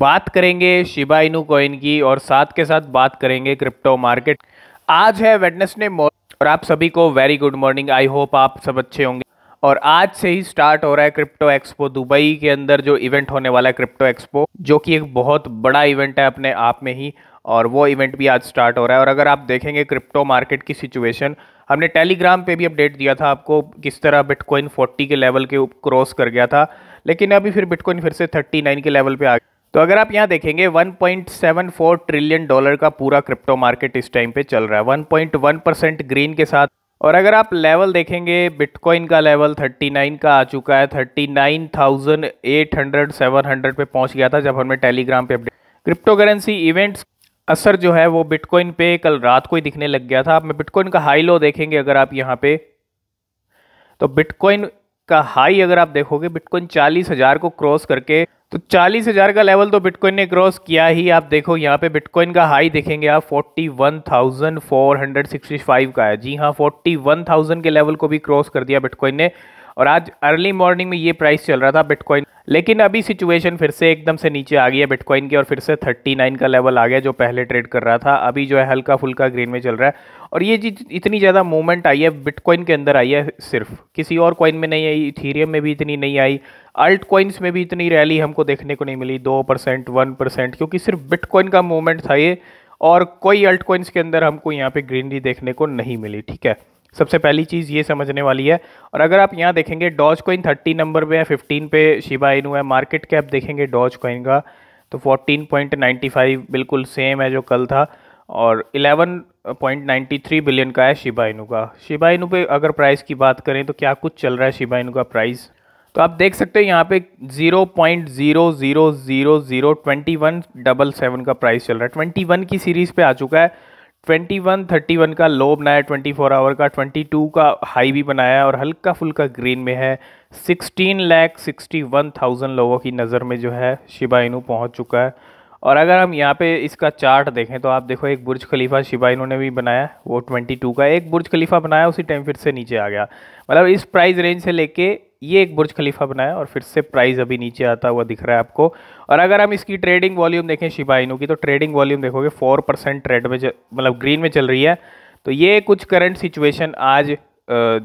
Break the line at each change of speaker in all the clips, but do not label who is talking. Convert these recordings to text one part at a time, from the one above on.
बात करेंगे Shiba Inu coin की और साथ के साथ बात करेंगे क्रिप्टो मार्केट आज है वेडनेसडे मॉर्निंग और आप सभी को very good morning I hope आप सब अच्छे होंगे और आज से ही स्टार्ट हो रहा है क्रिप्टो एक्सपो दुबई के अंदर जो इवेंट होने वाला है क्रिप्टो एक्सपो जो कि एक बहुत बड़ा इवेंट है अपने आप में ही और वो इवेंट भी आज स्टार्ट हो रहा है और अगर आप देखेंगे क्रिप्टो मार्केट की सिचुएशन हमने टेलीग्राम पे भी अपडेट दिया था आपको किस तरह बिटकॉइन 40 के लेवल के क्रॉस कर गया था लेकिन अभी फिर बिटकॉइन फिर से 39 के लेवल पे आ गया तो अगर आप यहाँ देखेंगे 1.74 ट्रिलियन डॉलर का पूरा क्रिप्टो मार्केट इस टाइम पे चल रहा है 1.1 परसेंट ग्रीन के साथ और अगर आप लेवल देखेंगे बिटकॉइन का लेवल 39 का आ चुका है 39,800 700 पे पहुंच गया था जब हमने टेलीग्राम पे अपडेट क्रिप्टो करेंसी इवेंट्स असर जो है वो बिटकॉइन पे कल रात को ही दिखने लग गया था आप बिटकॉइन का हाई लो देखेंगे अगर आप यहाँ पे तो बिटकॉइन का हाई अगर आप देखोगे बिटकॉइन चालीस हजार को क्रॉस करके तो चालीस हजार का लेवल तो बिटकॉइन ने क्रॉस किया ही आप देखो यहाँ पे बिटकॉइन का हाई देखेंगे आप forty one thousand four hundred sixty five का है जी हाँ फोर्टी वन थाउजेंड के लेवल को भी क्रॉस कर दिया बिटकॉइन ने और आज अर्ली मॉर्निंग में ये प्राइस चल रहा था बिटकॉइन लेकिन अभी सिचुएशन फिर से एकदम से नीचे आ गई है बिटकॉइन की और फिर से 39 का लेवल आ गया जो पहले ट्रेड कर रहा था अभी जो है हल्का फुल्का ग्रीन में चल रहा है और ये चीज इतनी ज़्यादा मूवमेंट आई है बिटकॉइन के अंदर आई है सिर्फ किसी और कॉइन में नहीं आई इथीरियम में भी इतनी नहीं आई अल्ट कॉइन्स में भी इतनी रैली हमको देखने को नहीं मिली दो परसेंट वन परसेंट क्योंकि सिर्फ बिटकॉइन का मूवमेंट था ये और कोई अल्ट कॉइन्स के अंदर हमको यहाँ पे ग्रीनरी देखने को नहीं मिली ठीक है सबसे पहली चीज़ ये समझने वाली है और अगर आप यहाँ देखेंगे डॉज कोइन थर्टी नंबर पे है फिफ्टीन पे शिबा इन है मार्केट कैप देखेंगे डॉज कोइन का तो फोर्टीन पॉइंट नाइन्टी फाइव बिल्कुल सेम है जो कल था और eleven point ninety three billion का है शिबा इनू का शिबा इनू पे अगर प्राइस की बात करें तो क्या कुछ चल रहा है शिबा इनू का प्राइस तो आप देख सकते हैं यहाँ पे zero point zero zero zero zero twenty one double seven का प्राइस चल रहा है ट्वेंटी वन की सीरीज़ पे आ चुका है ट्वेंटी वन थर्टी वन का लो बनाया ट्वेंटी फोर आवर का ट्वेंटी टू का हाई भी बनाया और हल्का फुल्का ग्रीन में है sixteen lakh sixty one thousand लोगों की नज़र में जो है शिबा इनू पहुँच चुका है और अगर हम यहाँ पे इसका चार्ट देखें तो आप देखो एक बुर्ज खलीफा शिबा ने भी बनाया वो ट्वेंटी टू का एक बुर्ज खलीफा बनाया उसी टाइम फिर से नीचे आ गया मतलब इस प्राइस रेंज से लेके ये एक बुर्ज खलीफा बनाया और फिर से प्राइस अभी नीचे आता हुआ दिख रहा है आपको और अगर हम इसकी ट्रेडिंग वॉल्यूम देखें शिबा की तो ट्रेडिंग वॉल्यूम देखोगे फोर परसेंट ट्रेड में मतलब ग्रीन में चल रही है तो ये कुछ करंट सिचुएशन आज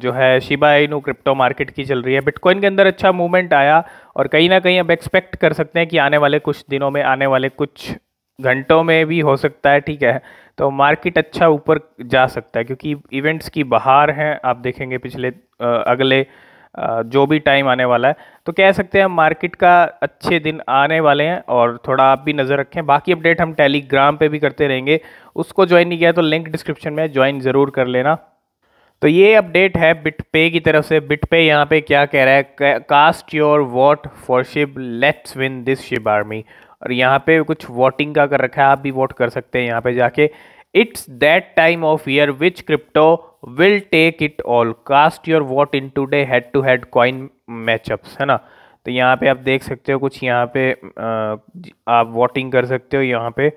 जो है शिबा आइनू क्रिप्टो मार्केट की चल रही है बिटकॉइन के अंदर अच्छा मूवमेंट आया और कहीं ना कहीं अब एक्सपेक्ट कर सकते हैं कि आने वाले कुछ दिनों में आने वाले कुछ घंटों में भी हो सकता है ठीक है तो मार्केट अच्छा ऊपर जा सकता है क्योंकि इवेंट्स की बाहर हैं आप देखेंगे पिछले अगले जो भी टाइम आने वाला है तो कह सकते हैं मार्केट का अच्छे दिन आने वाले हैं और थोड़ा आप भी नज़र रखें बाकी अपडेट हम टेलीग्राम पे भी करते रहेंगे उसको ज्वाइन नहीं किया तो लिंक डिस्क्रिप्शन में ज्वाइन ज़रूर कर लेना तो ये अपडेट है बिट पे की तरफ से बिट पे यहाँ पे क्या कह रहा है cast your vote for Shib let's win this Shib army और यहाँ पे कुछ वोटिंग का कर रखा है आप भी वोट कर सकते हैं यहाँ पे जाके it's that time of year which crypto will take it all cast your vote in today head to head coin matchups है ना तो यहाँ पे आप देख सकते हो कुछ यहाँ पे आप वोटिंग कर सकते हो यहाँ पे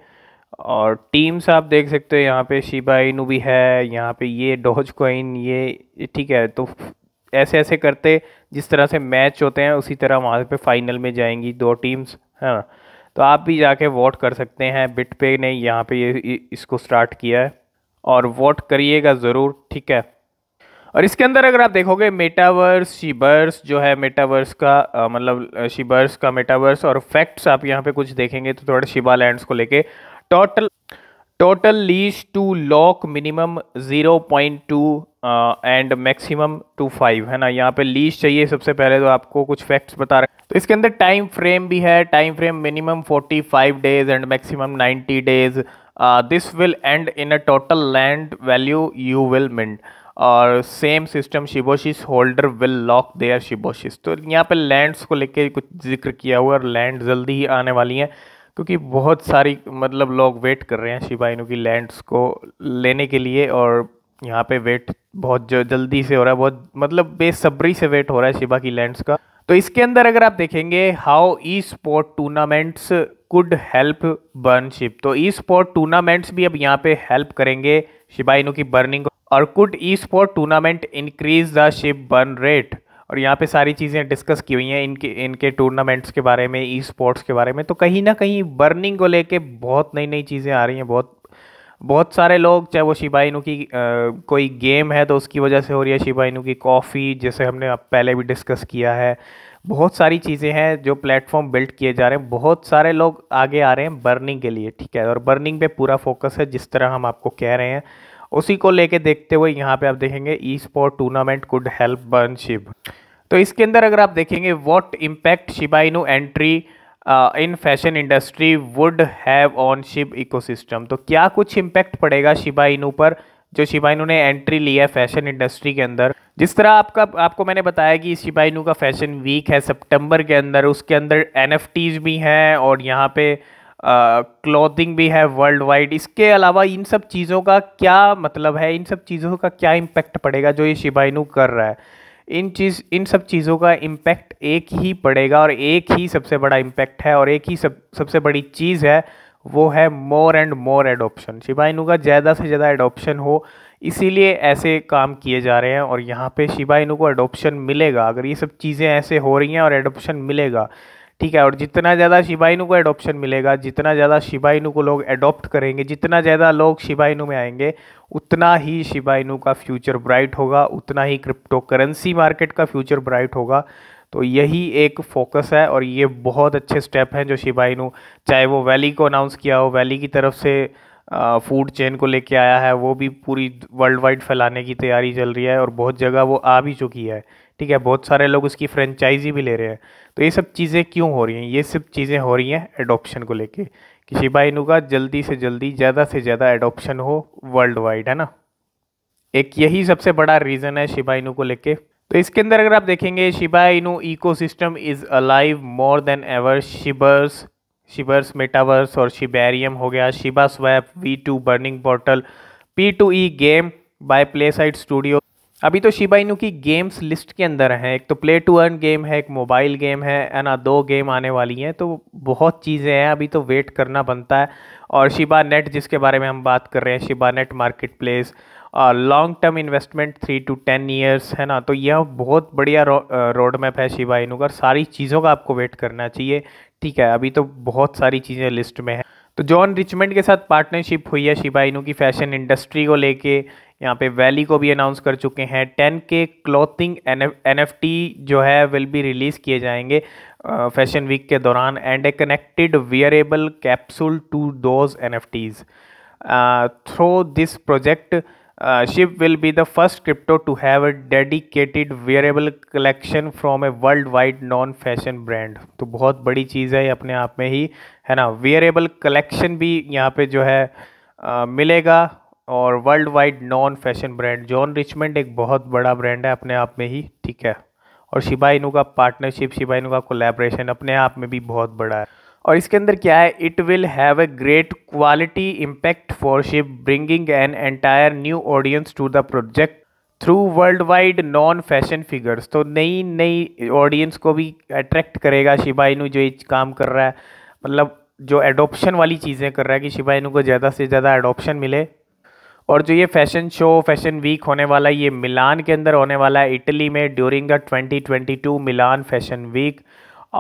और टीम्स आप देख सकते हो यहाँ पे शिबा इनू भी है यहाँ पे ये डॉज कॉइन ये ठीक है तो ऐसे ऐसे करते जिस तरह से मैच होते हैं उसी तरह वहाँ पे फाइनल में जाएंगी दो टीम्स है ना तो आप भी जाके वोट कर सकते हैं बिट पे ने यहाँ पे ये इसको स्टार्ट किया है और वोट करिएगा ज़रूर ठीक है और इसके अंदर अगर आप देखोगे मेटावर्स शिबर्स जो है मेटावर्स का मतलब शिबर्स का मेटावर्स और फैक्ट्स आप यहाँ पे कुछ देखेंगे तो थोड़ा शिबा लैंड्स को लेके total total lease to lock minimum zero point two and maximum two five है ना यहाँ पे लीज चाहिए सबसे पहले तो आपको कुछ फैक्ट्स बता रहे हैं तो इसके अंदर टाइम फ्रेम भी है time frame minimum forty five days and maximum ninety days this will end in a total land value you will mind और same system Shiboshis holder will lock there Shiboshis तो यहाँ पे lands को लेके कुछ जिक्र किया हुआ है और लैंड जल्दी ही आने वाली हैं क्योंकि बहुत सारी मतलब लोग वेट कर रहे हैं शिबा की लैंड्स को लेने के लिए और यहाँ पे वेट बहुत जल्दी से हो रहा है बहुत मतलब बेसब्री से वेट हो रहा है शिबा की लैंड्स का तो इसके अंदर अगर आप देखेंगे how esport tournaments could help burn SHIB तो ई स्पोर्ट टूर्नामेंट्स भी अब यहाँ पे हेल्प करेंगे शिबाइनू की बर्निंग और could esport tournament increase the SHIB burn rate और यहाँ पे सारी चीज़ें डिस्कस की हुई हैं इनके इनके टूर्नामेंट्स के बारे में ई स्पोर्ट्स के बारे में तो कहीं ना कहीं बर्निंग को लेके बहुत नई नई चीज़ें आ रही हैं बहुत बहुत सारे लोग चाहे वो शिबाइनू की आ, कोई गेम है तो उसकी वजह से हो रही है शिबाइनू की कॉफ़ी जैसे हमने पहले भी डिस्कस किया है बहुत सारी चीज़ें हैं जो प्लेटफॉर्म बिल्ड किए जा रहे हैं बहुत सारे लोग आगे आ रहे हैं बर्निंग के लिए ठीक है और बर्निंग पे पूरा फोकस है जिस तरह हम आपको कह रहे हैं उसी को लेके देखते हुए यहाँ पे आप देखेंगे esport tournament could help burn SHIB तो इसके अंदर अगर आप देखेंगे what impact Shiba Inu entry in fashion industry would have on SHIB ecosystem तो क्या कुछ इम्पैक्ट पड़ेगा शिबाइनू पर जो शिबाइनू ने एंट्री ली है फैशन इंडस्ट्री के अंदर जिस तरह आपका आपको मैंने बताया कि शिबाइनू का फैशन वीक है सितंबर के अंदर उसके अंदर एन भी हैं और यहाँ पे क्लॉथिंग भी है वर्ल्ड वाइड इसके अलावा इन सब चीज़ों का क्या मतलब है इन सब चीज़ों का क्या इम्पैक्ट पड़ेगा जो ये शिबाइनू कर रहा है इन चीज़ इन सब चीज़ों का इम्पैक्ट एक ही पड़ेगा और एक ही सबसे बड़ा इम्पैक्ट है और एक ही सब सबसे बड़ी चीज़ है वो है more and more adoption Shiba Inu का ज़्यादा से ज़्यादा एडोप्शन हो इसीलिए ऐसे काम किए जा रहे हैं और यहाँ पे शिबा इनू को एडोप्शन मिलेगा अगर ये सब चीज़ें ऐसे हो रही हैं और एडोप्शन मिलेगा ठीक है और जितना ज़्यादा शिबा इनू को एडोप्शन मिलेगा जितना ज़्यादा शिबा इनू को लोग एडोप्ट करेंगे जितना ज़्यादा लोग शिबा इनू में आएंगे उतना ही शिबा इनू का फ्यूचर ब्राइट होगा उतना ही क्रिप्टो करेंसी मार्केट का फ्यूचर ब्राइट होगा तो यही एक फोकस है और ये बहुत अच्छे स्टेप हैं जो शिबा इनू चाहे वो वैली को अनाउंस किया हो वैली की तरफ से फूड चेन को लेके आया है वो भी पूरी वर्ल्ड वाइड फैलाने की तैयारी चल रही है और बहुत जगह वो आ भी चुकी है ठीक है बहुत सारे लोग उसकी फ्रेंचाइजी भी ले रहे हैं तो ये सब चीज़ें क्यों हो रही हैं ये सब चीज़ें हो रही हैं एडोप्शन को लेके कि शिबा इनू का जल्दी से जल्दी ज़्यादा से ज़्यादा एडोप्शन हो वर्ल्ड वाइड है ना एक यही सबसे बड़ा रीज़न है शिबा इनू को लेके तो इसके अंदर अगर आप देखेंगे Shiba Inu ecosystem is alive more than ever Shibers shivers metaverse और शिबेरियम हो गया Shiba swap V two burning bottle P two E game by play side studio अभी तो शिबा इनू की गेम्स लिस्ट के अंदर हैं एक तो प्ले टू अर्न गेम है एक मोबाइल गेम है है ना दो गेम आने वाली हैं तो बहुत चीज़ें हैं अभी तो वेट करना बनता है और शिबा नेट जिसके बारे में हम बात कर रहे हैं Shiba net market place long term investment three to ten years है ना तो यह बहुत बढ़िया रो, रोड मैप है शिबा इनू का सारी चीज़ों का आपको वेट करना चाहिए ठीक है अभी तो बहुत सारी चीज़ें लिस्ट में है तो जॉन रिचमेंट के साथ पार्टनरशिप हुई है शिबाइनू की फैशन इंडस्ट्री को लेके यहाँ पे वैली को भी अनाउंस कर चुके हैं टेन के क्लॉथिंग एन एफ जो है विल बी रिलीज़ किए जाएंगे फैशन वीक के दौरान and a connected wearable capsule to those N F through this project SHIB will be the first crypto to have a dedicated dedicated collection from a worldwide non fashion brand तो बहुत बड़ी चीज़ है अपने आप में ही है ना wearable collection भी यहाँ पे जो है uh, मिलेगा और worldwide non fashion brand John Richmond एक बहुत बड़ा ब्रांड है अपने आप में ही ठीक है और शिबाइनू का पार्टनरशिप शिबाइनू का कोलेब्रेशन अपने आप में भी बहुत बड़ा है और इसके अंदर क्या है it will have a great quality impact for SHIB bringing an entire new audience to the project through worldwide non fashion figures तो नई नई ऑडियंस को भी अट्रैक्ट करेगा शिबाइनू जो एक काम कर रहा है मतलब जो एडोप्शन वाली चीज़ें कर रहा है कि शिबाइनू को ज़्यादा से ज़्यादा एडोप्शन मिले और जो ये फैशन शो फैशन वीक होने वाला है ये मिलान के अंदर होने वाला है इटली में during the 2022 Milan fashion week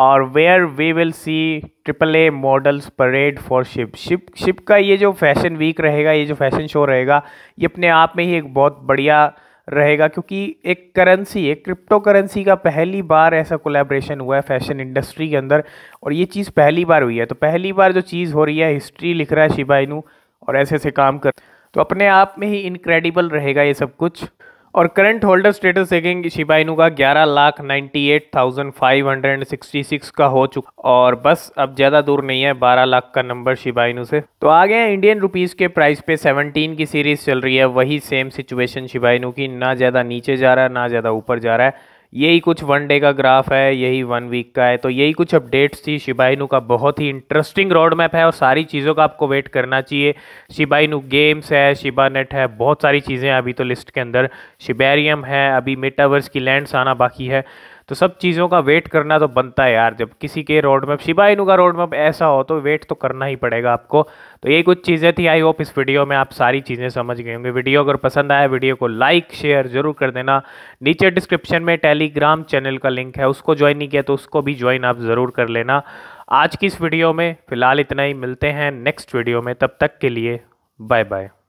और where we will see triple A models parade for SHIB SHIB SHIB का ये जो फैशन वीक रहेगा ये जो फैशन शो रहेगा ये अपने आप में ही एक बहुत बढ़िया रहेगा क्योंकि एक करेंसी एक क्रिप्टो करेंसी का पहली बार ऐसा कोलैबोरेशन हुआ है फैशन इंडस्ट्री के अंदर और ये चीज़ पहली बार हुई है तो पहली बार जो चीज़ हो रही है हिस्ट्री लिख रहा है शिबाइनू और ऐसे ऐसे काम कर तो अपने आप में ही इनक्रेडिबल रहेगा ये सब कुछ और करंट होल्डर स्टेटस देखेंगे शिबा इनू का ग्यारह lakh ninety eight thousand five hundred and sixty six का हो चुका और बस अब ज़्यादा दूर नहीं है बारह लाख का नंबर शिबा इनू से तो आ है इंडियन रुपीज़ के प्राइस पे सेवनटीन की सीरीज़ चल रही है वही सेम सिचुएशन शिबा इनू की ना ज़्यादा नीचे जा रहा है ना ज़्यादा ऊपर जा रहा है यही कुछ वन डे का ग्राफ है यही वन वीक का है तो यही कुछ अपडेट्स थी शिबाइनू का बहुत ही इंटरेस्टिंग रोड मैप है और सारी चीज़ों का आपको वेट करना चाहिए शिबाइनू गेम्स है शिबा नेट है बहुत सारी चीज़ें अभी तो लिस्ट के अंदर शिबेरियम है अभी मेटावर्स की लैंड्स आना बाकी है तो सब चीज़ों का वेट करना तो बनता है यार जब किसी के रोड मैप शिबा इनू का रोड मैप ऐसा हो तो वेट तो करना ही पड़ेगा आपको तो ये कुछ चीज़ें थी आई होप इस वीडियो में आप सारी चीज़ें समझ गए होंगे वीडियो अगर पसंद आया वीडियो को लाइक शेयर जरूर कर देना नीचे डिस्क्रिप्शन में टेलीग्राम चैनल का लिंक है उसको ज्वाइन नहीं किया तो उसको भी ज्वाइन आप ज़रूर कर लेना आज की इस वीडियो में फ़िलहाल इतना ही मिलते हैं नेक्स्ट वीडियो में तब तक के लिए बाय बाय